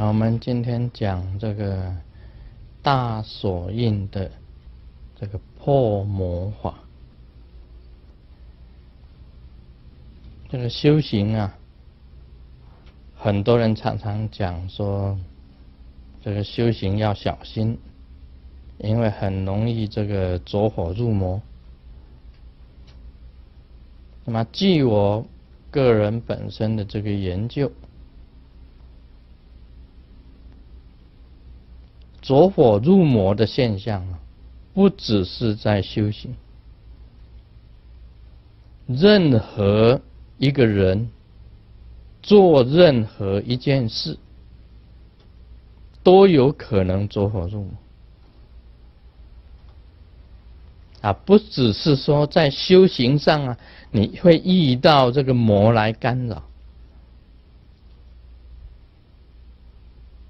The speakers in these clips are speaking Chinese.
好，我们今天讲这个大锁印的这个破魔法。这个修行啊，很多人常常讲说，这个修行要小心，因为很容易这个走火入魔。那么，据我个人本身的这个研究。着火入魔的现象啊，不只是在修行，任何一个人做任何一件事都有可能着火入魔啊！不只是说在修行上啊，你会遇到这个魔来干扰。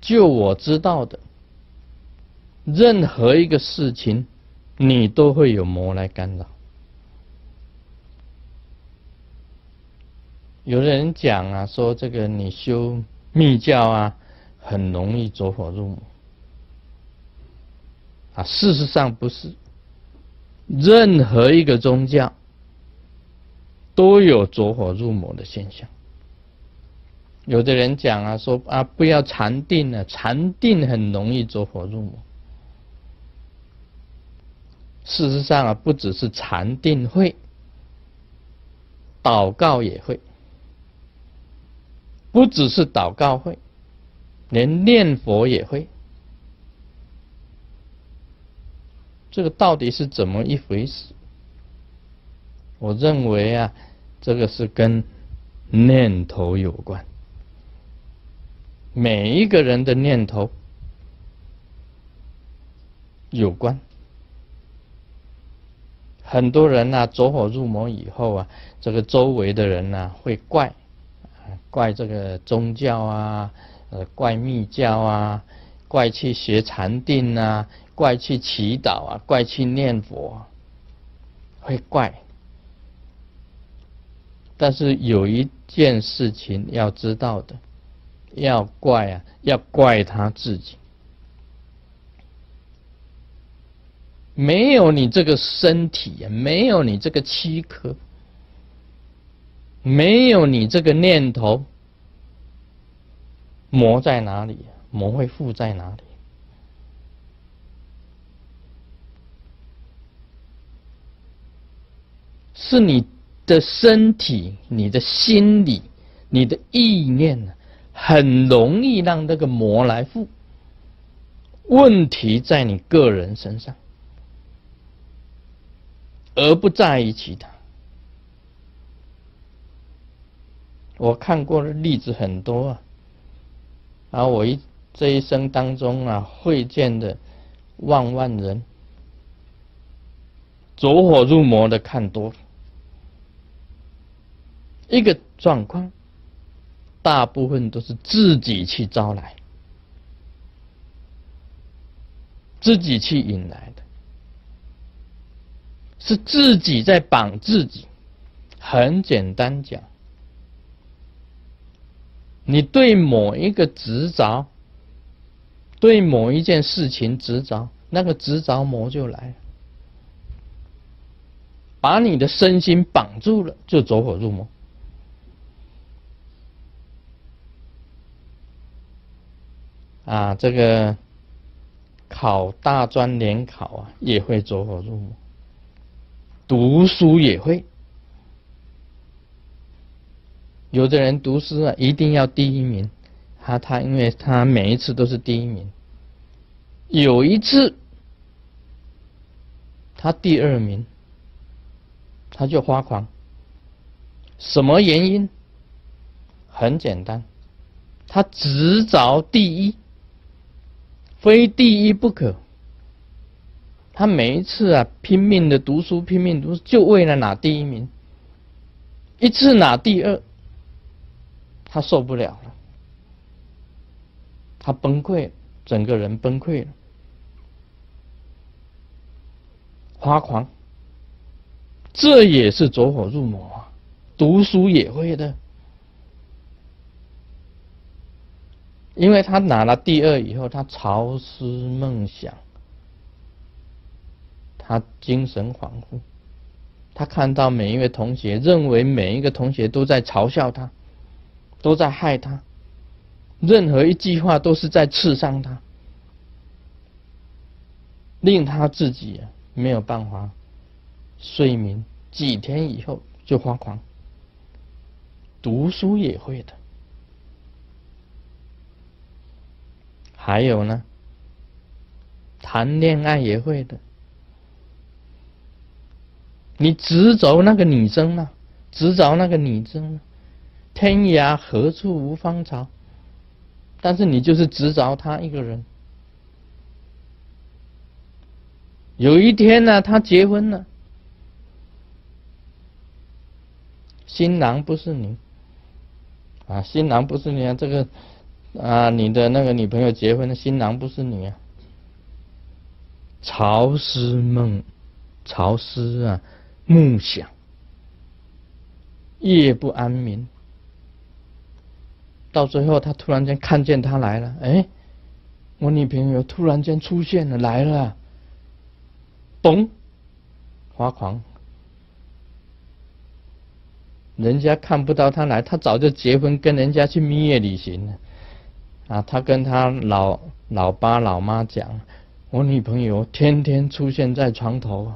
就我知道的。任何一个事情，你都会有魔来干扰。有的人讲啊，说这个你修密教啊，很容易走火入魔。啊，事实上不是。任何一个宗教都有走火入魔的现象。有的人讲啊，说啊，不要禅定啊，禅定很容易走火入魔。事实上啊，不只是禅定会，祷告也会；不只是祷告会，连念佛也会。这个到底是怎么一回事？我认为啊，这个是跟念头有关，每一个人的念头有关。很多人呢走火入魔以后啊，这个周围的人呢会怪，怪这个宗教啊，呃，怪密教啊，怪去学禅定啊，怪去祈祷啊，怪去念佛，会怪。但是有一件事情要知道的，要怪啊，要怪他自己。没有你这个身体，没有你这个躯壳，没有你这个念头，魔在哪里？魔会附在哪里？是你的身体、你的心理、你的意念，很容易让那个魔来附。问题在你个人身上。而不在一其他。我看过的例子很多啊，啊，我一这一生当中啊，会见的万万人，走火入魔的看多了，一个状况，大部分都是自己去招来，自己去引来的。是自己在绑自己，很简单讲，你对某一个执着，对某一件事情执着，那个执着魔就来了，把你的身心绑住了，就走火入魔。啊，这个考大专联考啊，也会走火入魔。读书也会，有的人读书啊，一定要第一名。他他，因为他每一次都是第一名，有一次他第二名，他就发狂。什么原因？很简单，他只找第一，非第一不可。他每一次啊，拼命的读书，拼命读，就为了拿第一名。一次拿第二，他受不了了，他崩溃，整个人崩溃了，发狂。这也是走火入魔啊，读书也会的，因为他拿了第二以后，他朝思梦想。他精神恍惚，他看到每一位同学，认为每一个同学都在嘲笑他，都在害他，任何一句话都是在刺伤他，令他自己啊没有办法睡眠。几天以后就发狂，读书也会的，还有呢，谈恋爱也会的。你执着那个女生呢？执着那个女生呢？天涯何处无芳草？但是你就是执着她一个人。有一天呢，她结婚了，新郎不是你啊！新郎不是你啊！这个啊，你的那个女朋友结婚，新郎不是你啊？潮湿梦，潮湿啊。梦想，夜不安眠。到最后，他突然间看见他来了，哎，我女朋友突然间出现了，来了，嘣，发狂。人家看不到他来，他早就结婚，跟人家去蜜月旅行了。啊，他跟他老老爸、老妈讲，我女朋友天天出现在床头。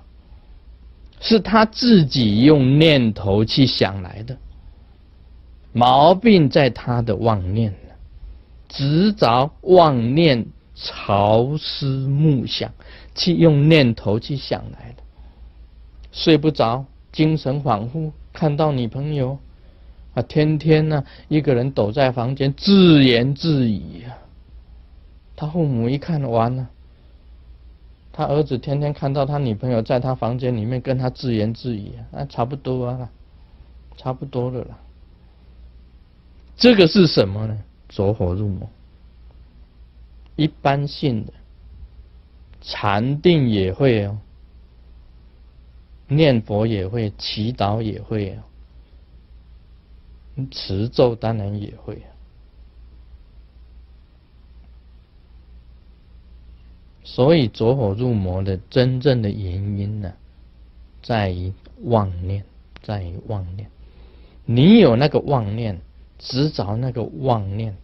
是他自己用念头去想来的，毛病在他的妄念呢。执着妄念，朝思暮想，去用念头去想来的。睡不着，精神恍惚，看到女朋友，啊，天天呢一个人躲在房间自言自语啊。他父母一看完了。他儿子天天看到他女朋友在他房间里面跟他自言自语啊，差不多啊，差不多了啦。这个是什么呢？走火入魔，一般性的，禅定也会哦，念佛也会，祈祷也会，持咒当然也会。所以着火入魔的真正的原因呢，在于妄念，在于妄念。你有那个妄念，执着那个妄念，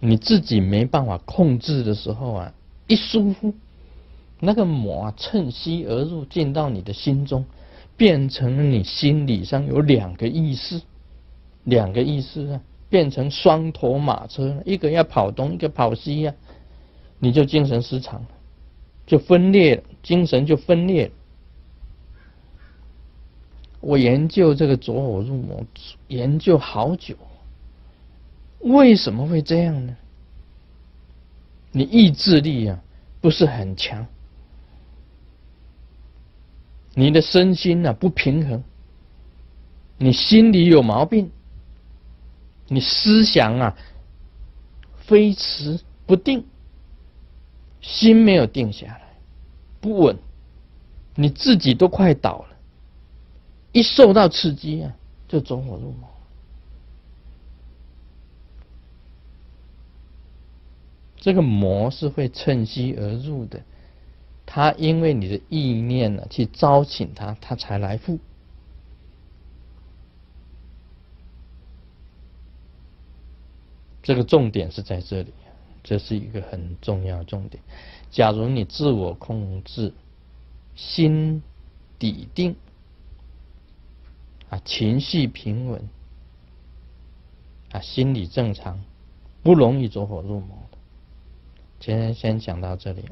你自己没办法控制的时候啊，一疏忽，那个魔啊趁虚而入进到你的心中，变成你心理上有两个意识，两个意识啊，变成双头马车，一个要跑东，一个跑西呀。你就精神失常了，就分裂，精神就分裂。我研究这个着火入魔，研究好久，为什么会这样呢？你意志力啊不是很强，你的身心呢不平衡，你心里有毛病，你思想啊飞驰不定。心没有定下来，不稳，你自己都快倒了。一受到刺激啊，就走火入魔。这个魔是会趁虚而入的，他因为你的意念呢，去招请他，他才来复。这个重点是在这里。这是一个很重要重点。假如你自我控制，心底定，啊，情绪平稳，啊，心理正常，不容易走火入魔的。今天先讲到这里。